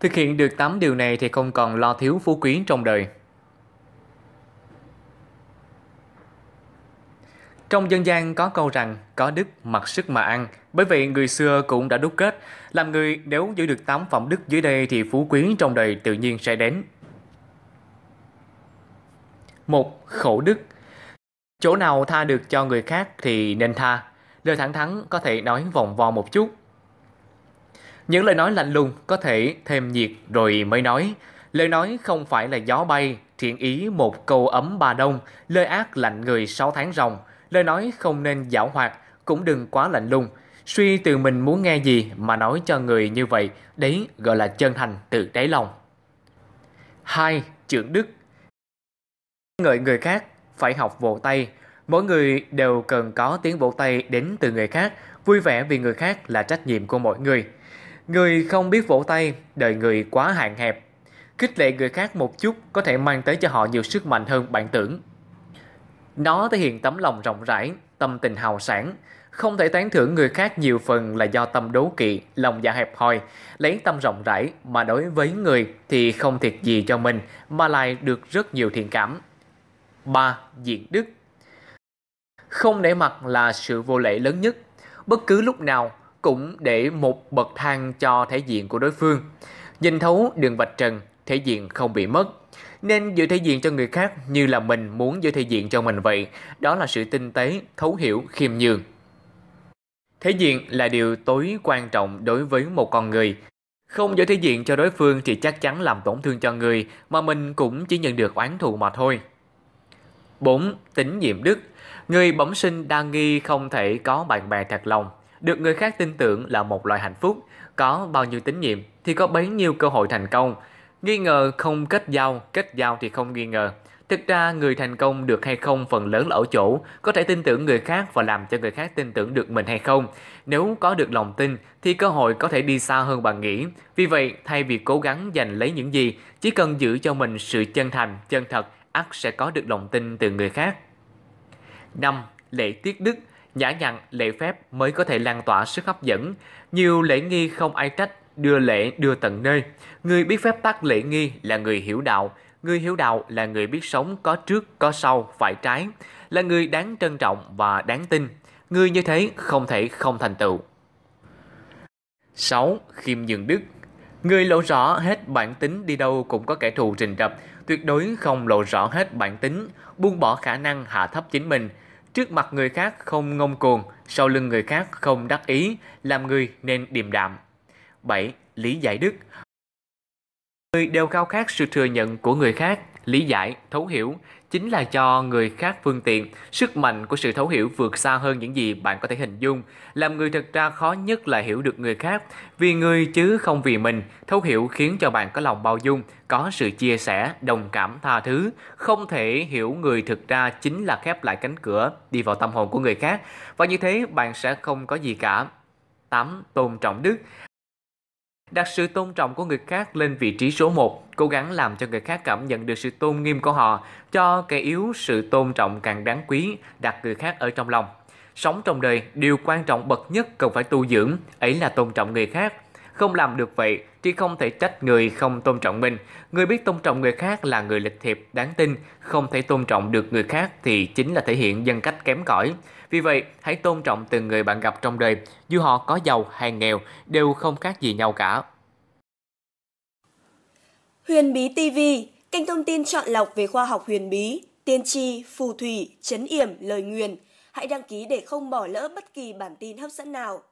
Thực hiện được 8 điều này thì không còn lo thiếu phú quý trong đời. Trong dân gian có câu rằng có đức mặc sức mà ăn, bởi vậy người xưa cũng đã đúc kết, làm người nếu giữ được tám phẩm đức dưới đây thì phú quý trong đời tự nhiên sẽ đến. một khổ đức Chỗ nào tha được cho người khác thì nên tha. Lời thẳng thắn có thể nói vòng vo một chút, những lời nói lạnh lùng có thể thêm nhiệt rồi mới nói. Lời nói không phải là gió bay, thiện ý một câu ấm ba đông, lời ác lạnh người sáu tháng rồng Lời nói không nên giảo hoạt, cũng đừng quá lạnh lùng. Suy từ mình muốn nghe gì mà nói cho người như vậy, đấy gọi là chân thành từ đáy lòng. 2. Trưởng đức Ngợi người khác phải học vỗ tay. Mỗi người đều cần có tiếng vỗ tay đến từ người khác, vui vẻ vì người khác là trách nhiệm của mỗi người. Người không biết vỗ tay, đời người quá hạn hẹp. kích lệ người khác một chút có thể mang tới cho họ nhiều sức mạnh hơn bạn tưởng. Nó thể hiện tấm lòng rộng rãi, tâm tình hào sản. Không thể tán thưởng người khác nhiều phần là do tâm đố kỵ, lòng dạ hẹp hòi. Lấy tâm rộng rãi mà đối với người thì không thiệt gì cho mình mà lại được rất nhiều thiện cảm. 3. Diện đức Không để mặt là sự vô lễ lớn nhất. Bất cứ lúc nào, cũng để một bậc thang cho thể diện của đối phương. Nhìn thấu đường vạch trần, thể diện không bị mất. Nên giữ thể diện cho người khác như là mình muốn giữ thể diện cho mình vậy. Đó là sự tinh tế, thấu hiểu, khiêm nhường. Thể diện là điều tối quan trọng đối với một con người. Không giữ thể diện cho đối phương thì chắc chắn làm tổn thương cho người, mà mình cũng chỉ nhận được oán thù mà thôi. 4. Tính nhiệm đức Người bẩm sinh đa nghi không thể có bạn bè thật lòng được người khác tin tưởng là một loại hạnh phúc, có bao nhiêu tín nhiệm thì có bấy nhiêu cơ hội thành công. Nghi ngờ không kết giao, kết giao thì không nghi ngờ. Thực ra người thành công được hay không phần lớn là ở chỗ có thể tin tưởng người khác và làm cho người khác tin tưởng được mình hay không. Nếu có được lòng tin thì cơ hội có thể đi xa hơn bạn nghĩ. Vì vậy, thay vì cố gắng giành lấy những gì, chỉ cần giữ cho mình sự chân thành, chân thật, ắt sẽ có được lòng tin từ người khác. 5. Lễ tiết đức nhã nhặn, lễ phép mới có thể lan tỏa sức hấp dẫn. Nhiều lễ nghi không ai trách, đưa lễ đưa tận nơi. Người biết phép tắc lễ nghi là người hiểu đạo, người hiểu đạo là người biết sống có trước, có sau, phải trái, là người đáng trân trọng và đáng tin. Người như thế không thể không thành tựu. 6. Khiêm nhường đức Người lộ rõ hết bản tính đi đâu cũng có kẻ thù rình rập, tuyệt đối không lộ rõ hết bản tính, buông bỏ khả năng hạ thấp chính mình, Trước mặt người khác không ngông cuồng, sau lưng người khác không đắc ý, làm người nên điềm đạm. 7. Lý giải đức Người đều khao khát sự thừa nhận của người khác, lý giải, thấu hiểu chính là cho người khác phương tiện. Sức mạnh của sự thấu hiểu vượt xa hơn những gì bạn có thể hình dung. Làm người thật ra khó nhất là hiểu được người khác, vì người chứ không vì mình. Thấu hiểu khiến cho bạn có lòng bao dung, có sự chia sẻ, đồng cảm, tha thứ. Không thể hiểu người thực ra chính là khép lại cánh cửa, đi vào tâm hồn của người khác. Và như thế bạn sẽ không có gì cả. 8. Tôn trọng đức đặt sự tôn trọng của người khác lên vị trí số 1, cố gắng làm cho người khác cảm nhận được sự tôn nghiêm của họ, cho kẻ yếu sự tôn trọng càng đáng quý, đặt người khác ở trong lòng. Sống trong đời, điều quan trọng bậc nhất cần phải tu dưỡng, ấy là tôn trọng người khác, không làm được vậy, thì không thể trách người không tôn trọng mình. Người biết tôn trọng người khác là người lịch thiệp, đáng tin. Không thể tôn trọng được người khác thì chính là thể hiện dân cách kém cỏi. Vì vậy, hãy tôn trọng từng người bạn gặp trong đời, dù họ có giàu hay nghèo, đều không khác gì nhau cả. Huyền Bí TV, kênh thông tin chọn lọc về khoa học huyền bí, tiên tri, phù thủy, chấn yểm, lời nguyền. Hãy đăng ký để không bỏ lỡ bất kỳ bản tin hấp dẫn nào.